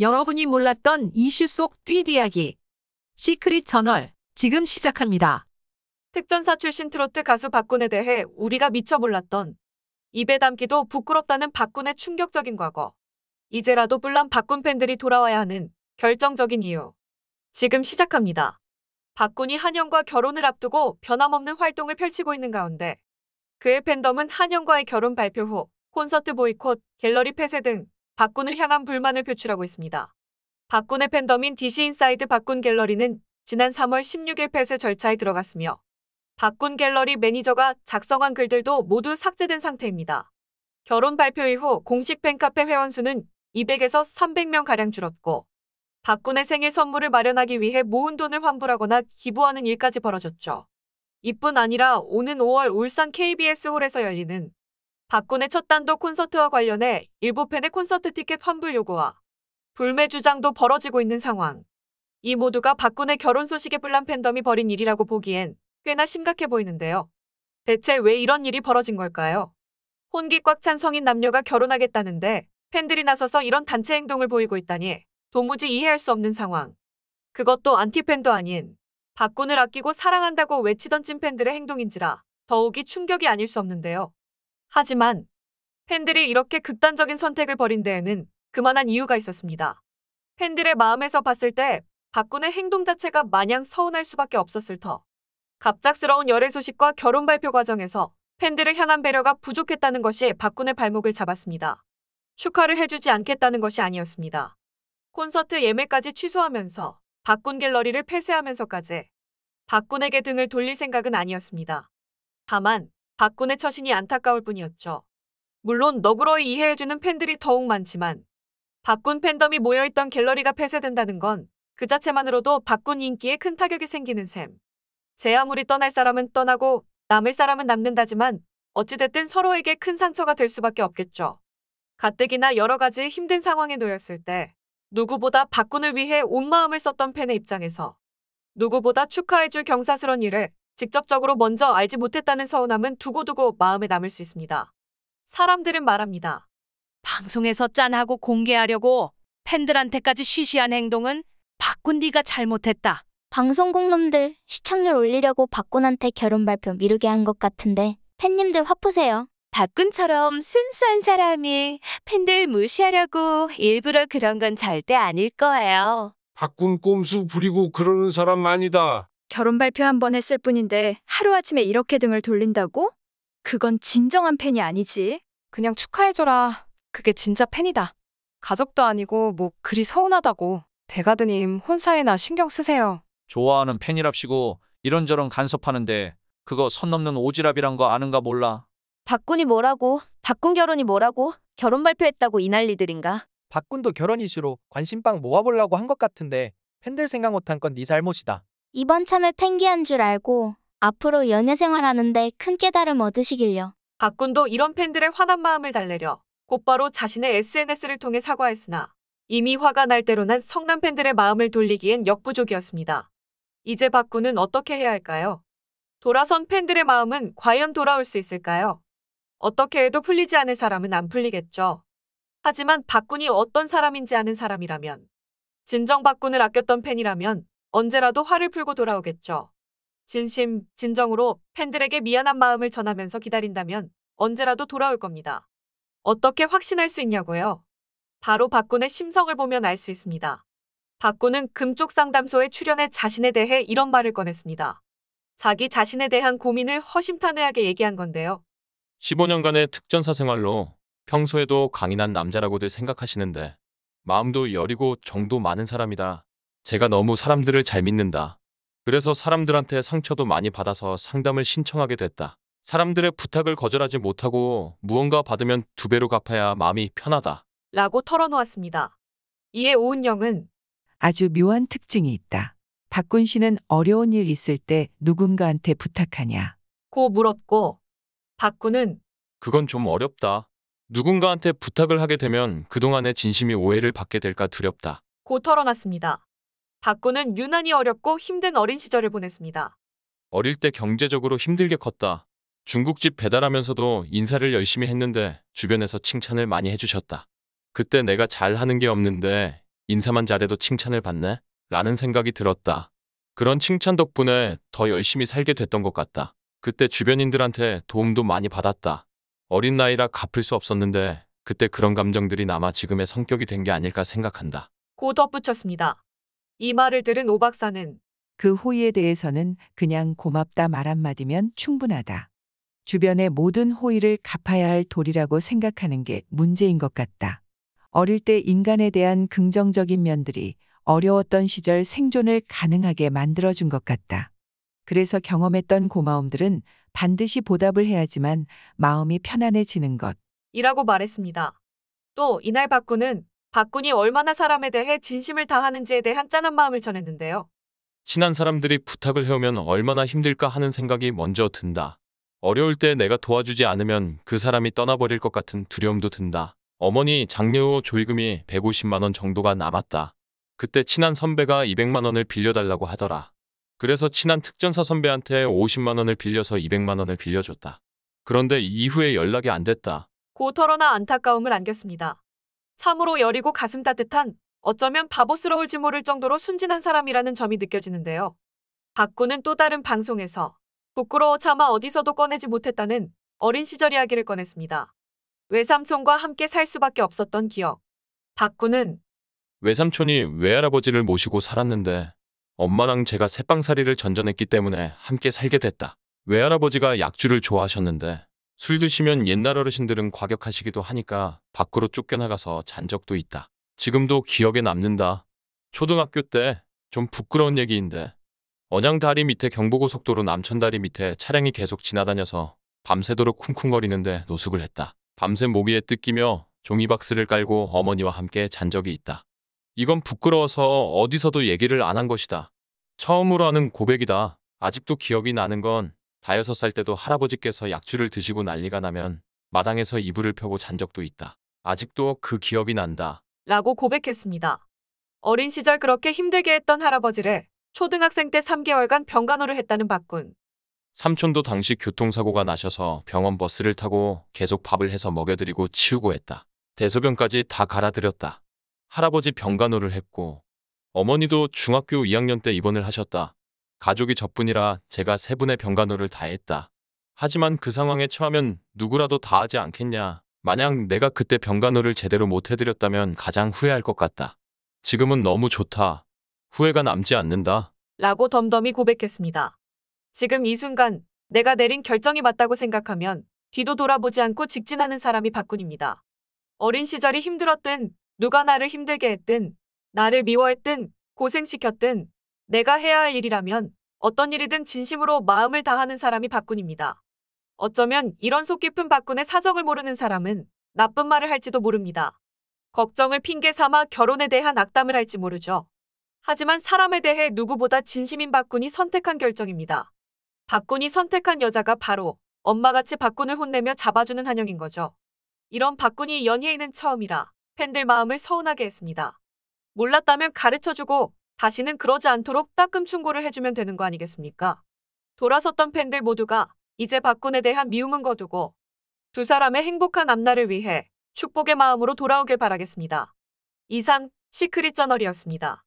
여러분이 몰랐던 이슈 속 뒷이야기 시크릿 저널 지금 시작합니다. 특전사 출신 트로트 가수 박군에 대해 우리가 미처 몰랐던 입에 담기도 부끄럽다는 박군의 충격적인 과거 이제라도 불난 박군 팬들이 돌아와야 하는 결정적인 이유 지금 시작합니다. 박군이 한영과 결혼을 앞두고 변함없는 활동을 펼치고 있는 가운데 그의 팬덤은 한영과의 결혼 발표 후 콘서트 보이콧, 갤러리 폐쇄 등 박군을 향한 불만을 표출하고 있습니다. 박군의 팬덤인 DC 인사이드 박군 갤러리는 지난 3월 16일 폐쇄 절차에 들어갔으며 박군 갤러리 매니저가 작성한 글들도 모두 삭제된 상태입니다. 결혼 발표 이후 공식 팬카페 회원 수는 200에서 300명가량 줄었고 박군의 생일 선물을 마련하기 위해 모은 돈을 환불하거나 기부하는 일까지 벌어졌죠. 이뿐 아니라 오는 5월 울산 KBS 홀에서 열리는 박군의 첫 단독 콘서트와 관련해 일부 팬의 콘서트 티켓 환불 요구와 불매 주장도 벌어지고 있는 상황. 이 모두가 박군의 결혼 소식에 불난 팬덤이 벌인 일이라고 보기엔 꽤나 심각해 보이는데요. 대체 왜 이런 일이 벌어진 걸까요? 혼기 꽉 찬 성인 남녀가 결혼하겠다는데 팬들이 나서서 이런 단체 행동을 보이고 있다니 도무지 이해할 수 없는 상황. 그것도 안티팬도 아닌 박군을 아끼고 사랑한다고 외치던 찐팬들의 행동인지라 더욱이 충격이 아닐 수 없는데요. 하지만 팬들이 이렇게 극단적인 선택을 벌인 데에는 그만한 이유가 있었습니다. 팬들의 마음에서 봤을 때 박군의 행동 자체가 마냥 서운할 수밖에 없었을 터. 갑작스러운 열애 소식과 결혼 발표 과정에서 팬들을 향한 배려가 부족했다는 것이 박군의 발목을 잡았습니다. 축하를 해주지 않겠다는 것이 아니었습니다. 콘서트 예매까지 취소하면서 박군 갤러리를 폐쇄하면서까지 박군에게 등을 돌릴 생각은 아니었습니다. 다만 박군의 처신이 안타까울 뿐이었죠. 물론 너그러이 이해해주는 팬들이 더욱 많지만 박군 팬덤이 모여있던 갤러리가 폐쇄된다는 건 그 자체만으로도 박군 인기에 큰 타격이 생기는 셈. 제 아무리 떠날 사람은 떠나고 남을 사람은 남는다지만 어찌됐든 서로에게 큰 상처가 될 수밖에 없겠죠. 가뜩이나 여러 가지 힘든 상황에 놓였을 때 누구보다 박군을 위해 온 마음을 썼던 팬의 입장에서 누구보다 축하해줄 경사스런 일을 직접적으로 먼저 알지 못했다는 서운함은 두고두고 마음에 남을 수 있습니다. 사람들은 말합니다. 방송에서 짠하고 공개하려고 팬들한테까지 쉬쉬한 행동은 박군 네가 잘못했다. 방송국 놈들 시청률 올리려고 박군한테 결혼 발표 미루게 한 것 같은데 팬님들 화푸세요. 박군처럼 순수한 사람이 팬들 무시하려고 일부러 그런 건 절대 아닐 거예요. 박군 꼼수 부리고 그러는 사람 아니다. 결혼 발표 한 번 했을 뿐인데 하루아침에 이렇게 등을 돌린다고? 그건 진정한 팬이 아니지. 그냥 축하해줘라. 그게 진짜 팬이다. 가족도 아니고 뭐 그리 서운하다고. 대가드님 혼사에나 신경 쓰세요. 좋아하는 팬이랍시고 이런저런 간섭하는데 그거 선 넘는 오지랖이란 거 아는가 몰라. 박군이 뭐라고? 박군 결혼이 뭐라고? 결혼 발표했다고 이 난리들인가? 박군도 결혼 이슈로 관심빵 모아보려고 한 것 같은데 팬들 생각 못한 건 네 잘못이다. 이번 참에 팽기한 줄 알고 앞으로 연애 생활하는데 큰 깨달음 얻으시길요. 박군도 이런 팬들의 화난 마음을 달래려 곧바로 자신의 SNS를 통해 사과했으나 이미 화가 날 때로는 성남 팬들의 마음을 돌리기엔 역부족이었습니다. 이제 박군은 어떻게 해야 할까요? 돌아선 팬들의 마음은 과연 돌아올 수 있을까요? 어떻게 해도 풀리지 않을 사람은 안 풀리겠죠. 하지만 박군이 어떤 사람인지 아는 사람이라면, 진정 박군을 아꼈던 팬이라면 언제라도 화를 풀고 돌아오겠죠. 진심, 진정으로 팬들에게 미안한 마음을 전하면서 기다린다면 언제라도 돌아올 겁니다. 어떻게 확신할 수 있냐고요? 바로 박군의 심성을 보면 알 수 있습니다. 박군은 금쪽 상담소에 출연해 자신에 대해 이런 말을 꺼냈습니다. 자기 자신에 대한 고민을 허심탄회하게 얘기한 건데요. 15년간의 특전사 생활로 평소에도 강인한 남자라고들 생각하시는데 마음도 여리고 정도 많은 사람이다. 제가 너무 사람들을 잘 믿는다. 그래서 사람들한테 상처도 많이 받아서 상담을 신청하게 됐다. 사람들의 부탁을 거절하지 못하고 무언가 받으면 두 배로 갚아야 마음이 편하다. 라고 털어놓았습니다. 이에 오은영은 아주 묘한 특징이 있다. 박군 씨는 어려운 일 있을 때 누군가한테 부탁하냐. 고 물었고 박군은 그건 좀 어렵다. 누군가한테 부탁을 하게 되면 그동안의 진심이 오해를 받게 될까 두렵다. 고 털어놨습니다. 박구는 유난히 어렵고 힘든 어린 시절을 보냈습니다. 어릴 때 경제적으로 힘들게 컸다. 중국집 배달하면서도 인사를 열심히 했는데 주변에서 칭찬을 많이 해주셨다. 그때 내가 잘하는 게 없는데 인사만 잘해도 칭찬을 받네? 라는 생각이 들었다. 그런 칭찬 덕분에 더 열심히 살게 됐던 것 같다. 그때 주변인들한테 도움도 많이 받았다. 어린 나이라 갚을 수 없었는데 그때 그런 감정들이 남아 지금의 성격이 된 게 아닐까 생각한다. 고 덧붙였습니다. 이 말을 들은 오 박사는 그 호의에 대해서는 그냥 고맙다 말 한마디면 충분하다. 주변의 모든 호의를 갚아야 할 도리라고 생각하는 게 문제인 것 같다. 어릴 때 인간에 대한 긍정적인 면들이 어려웠던 시절 생존을 가능하게 만들어준 것 같다. 그래서 경험했던 고마움들은 반드시 보답을 해야지만 마음이 편안해지는 것. 이라고 말했습니다. 또 이날 박구는 박군이 얼마나 사람에 대해 진심을 다하는지에 대 한짠한 마음을 전했는데요. 친한 사람들이 부탁을 해오면 얼마나 힘들까 하는 생각이 먼저 든다. 어려울 때 내가 도와주지 않으면 그 사람이 떠나버릴 것 같은 두려움도 든다. 어머니 장례후 조의금이 150만원 정도가 남았다. 그때 친한 선배가 200만원을 빌려달라고 하더라. 그래서 친한 특전사 선배한테 50만원을 빌려서 200만원을 빌려줬다. 그런데 이후에 연락이 안 됐다. 고털어나 안타까움을 안겼습니다. 참으로 여리고 가슴 따뜻한 어쩌면 바보스러울지 모를 정도로 순진한 사람이라는 점이 느껴지는데요. 박구는 또 다른 방송에서 부끄러워 차마 어디서도 꺼내지 못했다는 어린 시절 이야기를 꺼냈습니다. 외삼촌과 함께 살 수밖에 없었던 기억. 박구는 외삼촌이 외할아버지를 모시고 살았는데 엄마랑 제가 새빵살이를 전전했기 때문에 함께 살게 됐다. 외할아버지가 약주를 좋아하셨는데 술 드시면 옛날 어르신들은 과격하시기도 하니까 밖으로 쫓겨나가서 잔 적도 있다. 지금도 기억에 남는다. 초등학교 때 좀 부끄러운 얘기인데 언양 다리 밑에 경부고속도로 남천 다리 밑에 차량이 계속 지나다녀서 밤새도록 쿵쿵거리는데 노숙을 했다. 밤새 모기에 뜯기며 종이박스를 깔고 어머니와 함께 잔 적이 있다. 이건 부끄러워서 어디서도 얘기를 안 한 것이다. 처음으로 하는 고백이다. 아직도 기억이 나는 건 다여섯 살 때도 할아버지께서 약주를 드시고 난리가 나면 마당에서 이불을 펴고 잔 적도 있다. 아직도 그 기억이 난다. 라고 고백했습니다. 어린 시절 그렇게 힘들게 했던 할아버지를 초등학생 때 3개월간 병간호를 했다는 박군. 삼촌도 당시 교통사고가 나셔서 병원 버스를 타고 계속 밥을 해서 먹여드리고 치우고 했다. 대소변까지 다 갈아들였다. 할아버지 병간호를 했고 어머니도 중학교 2학년 때 입원을 하셨다. 가족이 저뿐이라 제가 세 분의 병간호를 다 했다. 하지만 그 상황에 처하면 누구라도 다 하지 않겠냐. 만약 내가 그때 병간호를 제대로 못 해드렸다면 가장 후회할 것 같다. 지금은 너무 좋다. 후회가 남지 않는다. 라고 덤덤히 고백했습니다. 지금 이 순간 내가 내린 결정이 맞다고 생각하면 뒤도 돌아보지 않고 직진하는 사람이 박군입니다. 어린 시절이 힘들었든 누가 나를 힘들게 했든 나를 미워했든 고생시켰든 내가 해야 할 일이라면 어떤 일이든 진심으로 마음을 다하는 사람이 박군입니다. 어쩌면 이런 속 깊은 박군의 사정을 모르는 사람은 나쁜 말을 할지도 모릅니다. 걱정을 핑계 삼아 결혼에 대한 악담을 할지 모르죠. 하지만 사람에 대해 누구보다 진심인 박군이 선택한 결정입니다. 박군이 선택한 여자가 바로 엄마같이 박군을 혼내며 잡아주는 한영인 거죠. 이런 박군이 연예인은 처음이라 팬들 마음을 서운하게 했습니다. 몰랐다면 가르쳐주고 다시는 그러지 않도록 따끔 충고를 해주면 되는 거 아니겠습니까? 돌아섰던 팬들 모두가 이제 박군에 대한 미움은 거두고 두 사람의 행복한 앞날을 위해 축복의 마음으로 돌아오길 바라겠습니다. 이상 시크릿 저널이었습니다.